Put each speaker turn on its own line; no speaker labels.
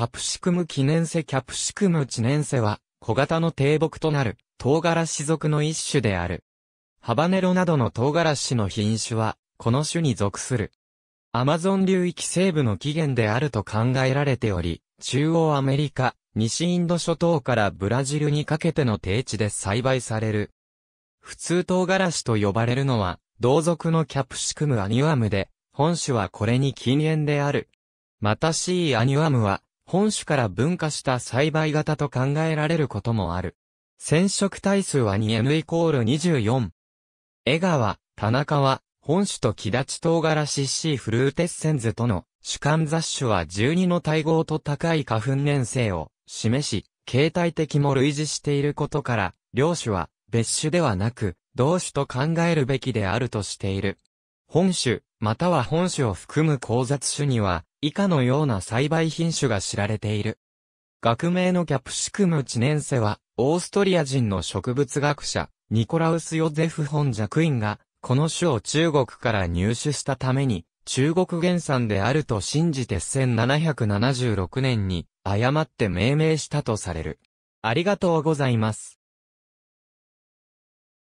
カプシクム記念セキャプシクム知念セは、小型の低木となる、唐辛子属の一種である。ハバネロなどの唐辛子の品種は、この種に属する。アマゾン流域西部の起源であると考えられており、中央アメリカ、西インド諸島からブラジルにかけての低地で栽培される。普通唐辛子と呼ばれるのは、同族のキャプシクムアニュアムで、本種はこれに禁煙である。また C アニュアムは、本種から分化した栽培型と考えられることもある。染色体数は 2N イコール24。江川、田中は、本種と木立唐辛子 C フルーテッセンズとの主観雑種は12の対合と高い花粉粘性を示し、形態的も類似していることから、両種は別種ではなく、同種と考えるべきであるとしている。本種、または本種を含む交雑種には、以下のような栽培品種が知られている。学名のキャプシクムチネンセは、オーストリア人の植物学者、ニコラウス・ヨゼフ・ホン・ジャクインが、この種を中国から入手したために、中国原産であると信じて1776年に、誤って命名したとされる。ありがとうございます。